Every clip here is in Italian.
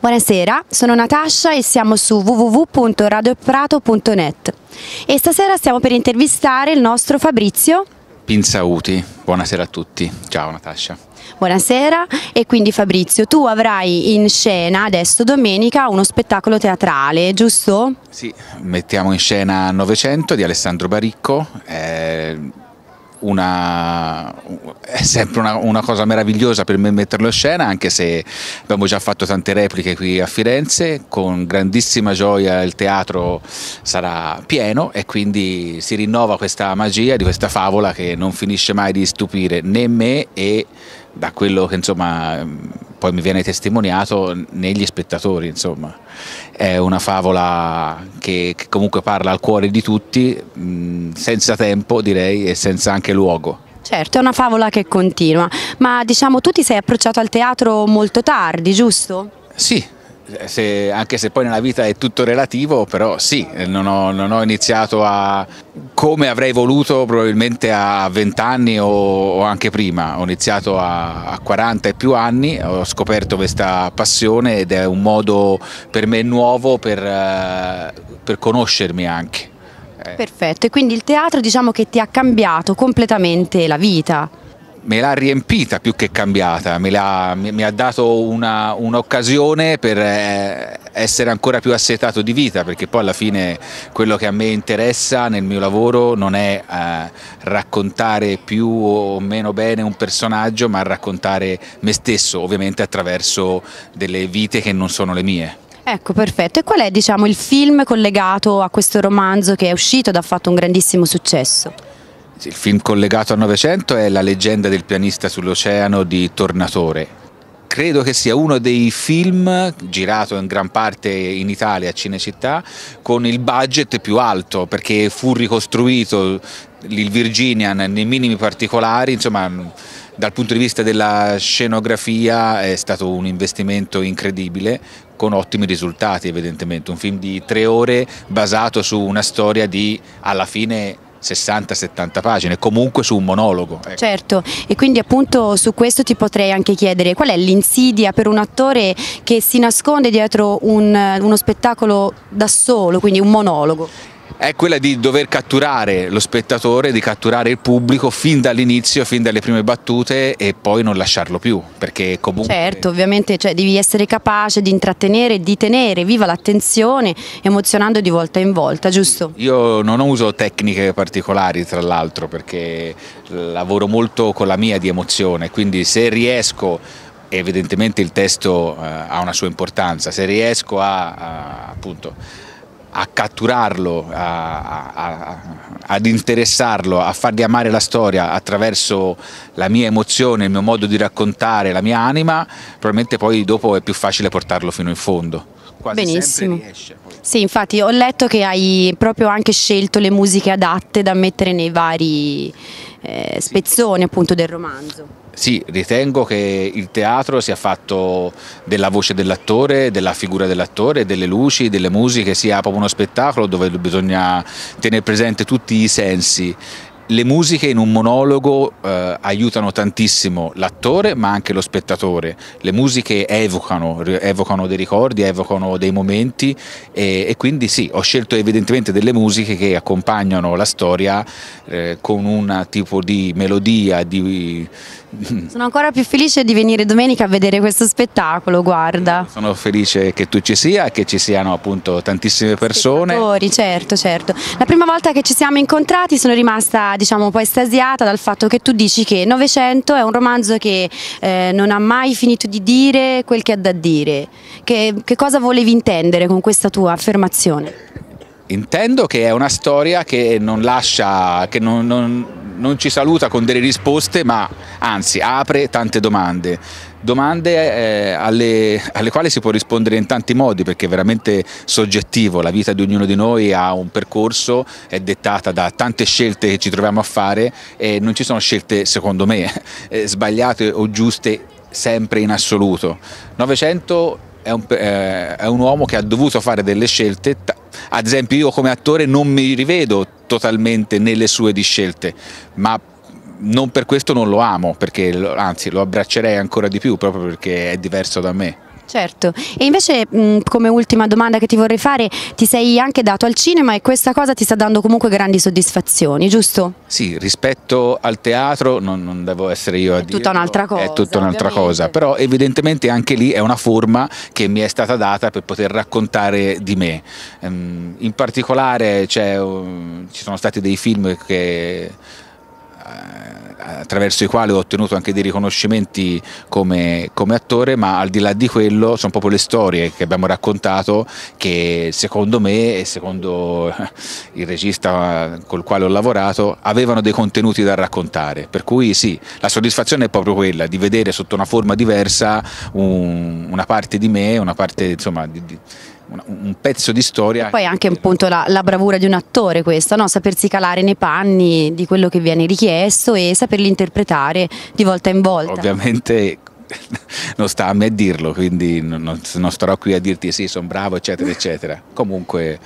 Buonasera, sono Natascia e siamo su www.radioprato.net e stasera stiamo per intervistare il nostro Fabrizio Pinzauti. Buonasera a tutti, ciao Natascia. Buonasera e quindi Fabrizio, tu avrai in scena adesso domenica uno spettacolo teatrale, giusto? Sì, mettiamo in scena Novecento di Alessandro Baricco, eh, una, è sempre una, una, cosa meravigliosa per me metterlo in scena, anche se abbiamo già fatto tante repliche qui a Firenze, con grandissima gioia il teatro sarà pieno e quindi si rinnova questa magia di questa favola che non finisce mai di stupire né me e da quello che insomma poi mi viene testimoniato negli spettatori, insomma. È una favola che, che comunque parla al cuore di tutti, mh, senza tempo direi e senza anche luogo. Certo, è una favola che continua, ma diciamo tu ti sei approcciato al teatro molto tardi, giusto? Sì, se, anche se poi nella vita è tutto relativo, però sì, non ho, non ho iniziato a come avrei voluto probabilmente a 20 anni o, o anche prima, ho iniziato a, a, 40 e più anni, ho scoperto questa passione ed è un modo per me nuovo per, eh, per conoscermi anche. Eh. Perfetto, e quindi il teatro diciamo che ti ha cambiato completamente la vita me l'ha riempita più che cambiata, me l'ha, mi, ha dato una, un'occasione per eh, essere ancora più assetato di vita, perché poi alla fine quello che a me interessa nel mio lavoro non è eh, raccontare più o meno bene un personaggio, ma raccontare me stesso, ovviamente attraverso delle vite che non sono le mie. Ecco, perfetto. E qual è diciamo, il film collegato a questo romanzo che è uscito ed ha fatto un grandissimo successo? Il film collegato al Novecento è La leggenda del pianista sull'oceano di Tornatore. Credo che sia uno dei film girato in gran parte in Italia, a Cinecittà, con il budget più alto perché fu ricostruito il Virginian nei minimi particolari, insomma dal punto di vista della scenografia è stato un investimento incredibile con ottimi risultati evidentemente, un film di tre ore basato su una storia di alla fine 60-70 pagine, comunque su un monologo. Ecco. Certo, e quindi appunto su questo ti potrei anche chiedere qual è l'insidia per un attore che si nasconde dietro un, uno spettacolo da solo, quindi un monologo? è quella di dover catturare lo spettatore, di catturare il pubblico fin dall'inizio, fin dalle prime battute e poi non lasciarlo più, perché comunque... Certo, ovviamente cioè, devi essere capace di intrattenere, di tenere viva l'attenzione emozionando di volta in volta, giusto? Io non uso tecniche particolari tra l'altro perché lavoro molto con la mia di emozione, quindi se riesco evidentemente il testo eh, ha una sua importanza, se riesco a, a appunto a catturarlo, a, a, ad interessarlo, a fargli amare la storia attraverso la mia emozione, il mio modo di raccontare, la mia anima, probabilmente poi dopo è più facile portarlo fino in fondo. Quasi Benissimo. riesce. Sì, infatti ho letto che hai proprio anche scelto le musiche adatte da mettere nei vari eh, spezzoni appunto del romanzo. Sì, ritengo che il teatro sia fatto della voce dell'attore, della figura dell'attore, delle luci, delle musiche, sia proprio uno spettacolo dove bisogna tenere presente tutti i sensi le musiche in un monologo eh, aiutano tantissimo l'attore ma anche lo spettatore. Le musiche evocano, evocano dei ricordi, evocano dei momenti e, e, quindi sì, ho scelto evidentemente delle musiche che accompagnano la storia eh, con un tipo di melodia, di Sono ancora più felice di venire domenica a vedere questo spettacolo, guarda. Sono felice che tu ci sia e che ci siano appunto tantissime persone. Spettatori, certo, certo. La prima volta che ci siamo incontrati sono rimasta diciamo un po' estasiata dal fatto che tu dici che Novecento è un romanzo che eh, non ha mai finito di dire quel che ha da dire. Che, che cosa volevi intendere con questa tua affermazione? Intendo che è una storia che non lascia, che non, non non ci saluta con delle risposte, ma anzi apre tante domande. Domande eh, alle, alle, quali si può rispondere in tanti modi perché è veramente soggettivo, la vita di ognuno di noi ha un percorso, è dettata da tante scelte che ci troviamo a fare e non ci sono scelte, secondo me, eh, sbagliate o giuste sempre in assoluto. Novecento è un, eh, è un uomo che ha dovuto fare delle scelte, ad esempio io come attore non mi rivedo totalmente nelle sue discelte, ma non per questo non lo amo, perché anzi lo abbraccerei ancora di più proprio perché è diverso da me. Certo, e invece mh, come ultima domanda che ti vorrei fare, ti sei anche dato al cinema e questa cosa ti sta dando comunque grandi soddisfazioni, giusto? Sì, rispetto al teatro non, non devo essere io a dire. Tutta un'altra cosa, è tutta un'altra cosa, però evidentemente anche lì è una forma che mi è stata data per poter raccontare di me. Ehm, in particolare cioè, ci sono stati dei film che eh, attraverso i quali ho ottenuto anche dei riconoscimenti come, come, attore, ma al di là di quello sono proprio le storie che abbiamo raccontato che secondo me e secondo eh, il regista col quale ho lavorato avevano dei contenuti da raccontare, per cui sì, la soddisfazione è proprio quella di vedere sotto una forma diversa un, una parte di me, una parte insomma di, di un, un pezzo di storia. E poi anche appunto la, la bravura di un attore questa, no? sapersi calare nei panni di quello che viene richiesto e saperli interpretare di volta in volta. Ovviamente non sta a me dirlo, quindi non, non starò qui a dirti sì, sono bravo, eccetera, eccetera. Comunque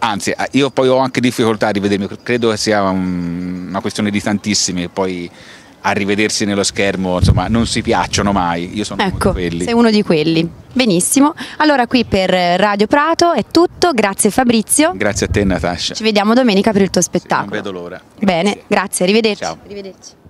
anzi io poi ho anche difficoltà a rivedermi, credo sia una questione di tantissimi, poi a rivedersi nello schermo, insomma, non si piacciono mai. Io sono ecco, uno di ecco, quelli. Sei uno di quelli. Benissimo. Allora qui per Radio Prato è tutto. Grazie Fabrizio. Grazie a te Natascia. Ci vediamo domenica per il tuo spettacolo. Sì, non vedo l'ora. Grazie. Bene, grazie, arrivederci. Ciao. Arrivederci.